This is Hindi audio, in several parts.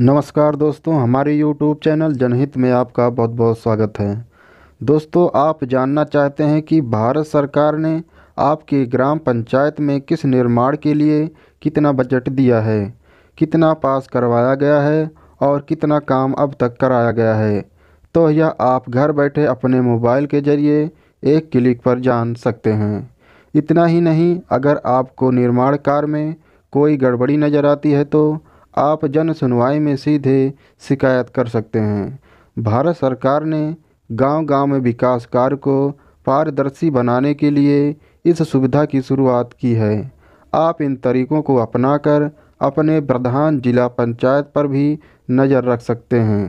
नमस्कार दोस्तों हमारे YouTube चैनल जनहित में आपका बहुत बहुत स्वागत है दोस्तों आप जानना चाहते हैं कि भारत सरकार ने आपके ग्राम पंचायत में किस निर्माण के लिए कितना बजट दिया है कितना पास करवाया गया है और कितना काम अब तक कराया गया है तो यह आप घर बैठे अपने मोबाइल के ज़रिए एक क्लिक पर जान सकते हैं इतना ही नहीं अगर आपको निर्माण कार्य में कोई गड़बड़ी नज़र आती है तो आप जन सुनवाई में सीधे शिकायत कर सकते हैं भारत सरकार ने गांव-गांव में विकास कार्य को पारदर्शी बनाने के लिए इस सुविधा की शुरुआत की है आप इन तरीकों को अपनाकर अपने प्रधान जिला पंचायत पर भी नज़र रख सकते हैं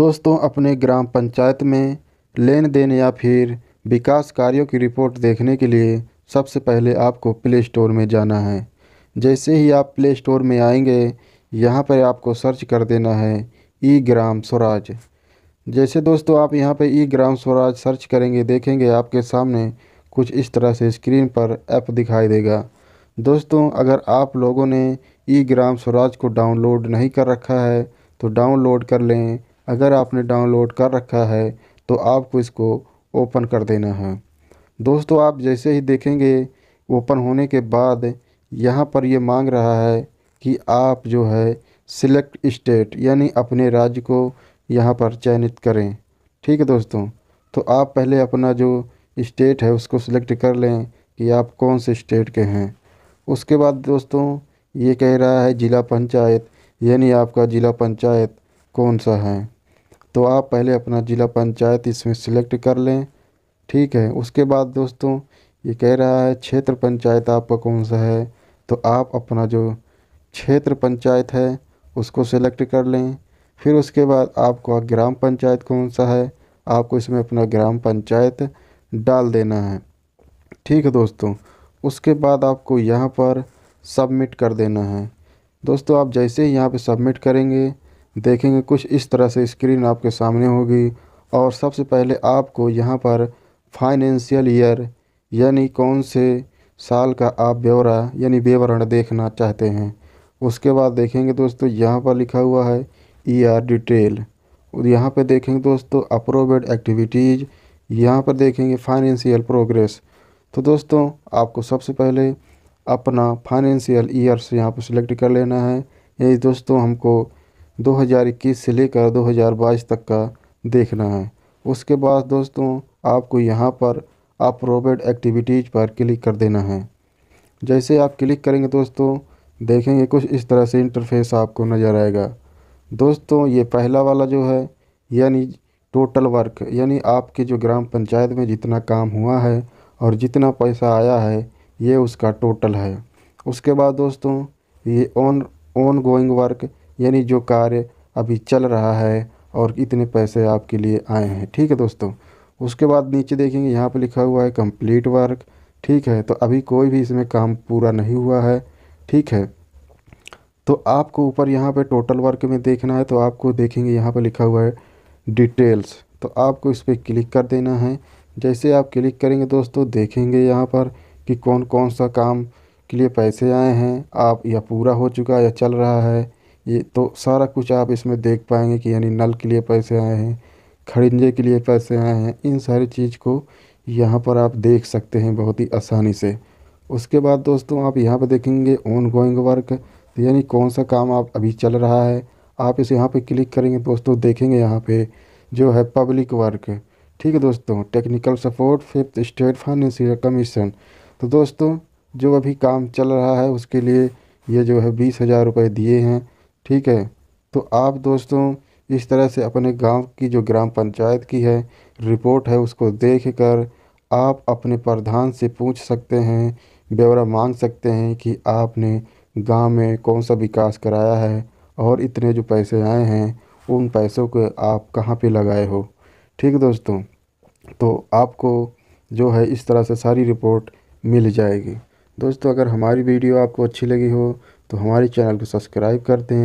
दोस्तों अपने ग्राम पंचायत में लेन देन या फिर विकास कार्यों की रिपोर्ट देखने के लिए सबसे पहले आपको प्ले स्टोर में जाना है जैसे ही आप प्ले स्टोर में आएंगे यहाँ पर आपको सर्च कर देना है ई ग्राम स्वराज जैसे दोस्तों आप यहाँ पर ई ग्राम स्वराज सर्च करेंगे देखेंगे आपके सामने कुछ इस तरह से स्क्रीन पर ऐप दिखाई देगा दोस्तों अगर आप लोगों ने ई ग्राम स्वराज को डाउनलोड नहीं कर रखा है तो डाउनलोड कर लें अगर आपने डाउनलोड कर रखा है तो आपको इसको ओपन कर देना है दोस्तों आप जैसे ही देखेंगे ओपन होने के बाद यहाँ पर ये मांग रहा है कि आप जो है सिलेक्ट स्टेट यानी अपने राज्य को यहाँ पर चयनित करें ठीक है दोस्तों तो आप पहले अपना जो स्टेट है उसको सिलेक्ट कर लें कि आप कौन से स्टेट के हैं उसके बाद दोस्तों ये कह रहा है ज़िला पंचायत यानी आपका ज़िला पंचायत कौन सा है तो आप पहले अपना ज़िला पंचायत इसमें सिलेक्ट कर लें ठीक है उसके बाद दोस्तों ये कह रहा है क्षेत्र पंचायत आपका कौन सा है तो आप अपना जो क्षेत्र पंचायत है उसको सेलेक्ट कर लें फिर उसके बाद आपको ग्राम पंचायत कौन सा है आपको इसमें अपना ग्राम पंचायत डाल देना है ठीक है दोस्तों उसके बाद आपको यहाँ पर सबमिट कर देना है दोस्तों आप जैसे ही यहाँ पर सबमिट करेंगे देखेंगे कुछ इस तरह से स्क्रीन आपके सामने होगी और सबसे पहले आपको यहाँ पर फाइनेंशियल ईयर यानी कौन से साल का आप ब्यौरा यानी विवरण देखना चाहते हैं उसके बाद देखेंगे दोस्तों यहाँ पर लिखा हुआ है ई आर डिटेल और यहाँ पर देखेंगे दोस्तों अप्रोवेड एक्टिविटीज़ यहाँ पर देखेंगे फाइनेंशियल प्रोग्रेस तो दोस्तों आपको सबसे पहले अपना फाइनेंशियल ईयर से यहाँ पर सिलेक्ट कर लेना है यही दोस्तों हमको 2021 से लेकर 2022 तक का देखना है उसके बाद दोस्तों आपको यहाँ पर अप्रोवेड एक्टिविटीज़ पर क्लिक कर देना है जैसे आप क्लिक करेंगे दोस्तों देखेंगे कुछ इस तरह से इंटरफेस आपको नज़र आएगा दोस्तों ये पहला वाला जो है यानी टोटल वर्क यानी आपके जो ग्राम पंचायत में जितना काम हुआ है और जितना पैसा आया है ये उसका टोटल है उसके बाद दोस्तों ये ऑन ऑन गोइंग वर्क यानी जो कार्य अभी चल रहा है और इतने पैसे आपके लिए आए हैं ठीक है दोस्तों उसके बाद नीचे देखेंगे यहाँ पर लिखा हुआ है कंप्लीट वर्क ठीक है तो अभी कोई भी इसमें काम पूरा नहीं हुआ है ठीक है तो आपको ऊपर यहाँ पे टोटल वर्क में देखना है तो आपको देखेंगे यहाँ पे लिखा हुआ है डिटेल्स तो आपको इस पर क्लिक कर देना है जैसे आप क्लिक करेंगे दोस्तों देखेंगे यहाँ पर कि कौन कौन सा काम के लिए पैसे आए हैं आप या पूरा हो चुका है या चल रहा है ये तो सारा कुछ आप इसमें देख पाएंगे कि यानी नल के लिए पैसे आए हैं खड़िंजे के लिए पैसे आए हैं इन सारी चीज़ को यहाँ पर आप देख सकते हैं बहुत ही आसानी से उसके बाद दोस्तों आप यहाँ पर देखेंगे ऑन गोइंग वर्क तो यानी कौन सा काम आप अभी चल रहा है आप इसे यहाँ पे क्लिक करेंगे दोस्तों देखेंगे यहाँ पे जो है पब्लिक वर्क ठीक है दोस्तों technical support fifth state financial commission तो दोस्तों जो अभी काम चल रहा है उसके लिए ये जो है बीस हज़ार रुपये दिए हैं ठीक है तो आप दोस्तों इस तरह से अपने गांव की जो ग्राम पंचायत की है रिपोर्ट है उसको देख कर आप अपने प्रधान से पूछ सकते हैं ब्यौरा मांग सकते हैं कि आपने गांव में कौन सा विकास कराया है और इतने जो पैसे आए हैं उन पैसों को आप कहाँ पे लगाए हो ठीक दोस्तों तो आपको जो है इस तरह से सारी रिपोर्ट मिल जाएगी दोस्तों अगर हमारी वीडियो आपको अच्छी लगी हो तो हमारे चैनल को सब्सक्राइब कर दें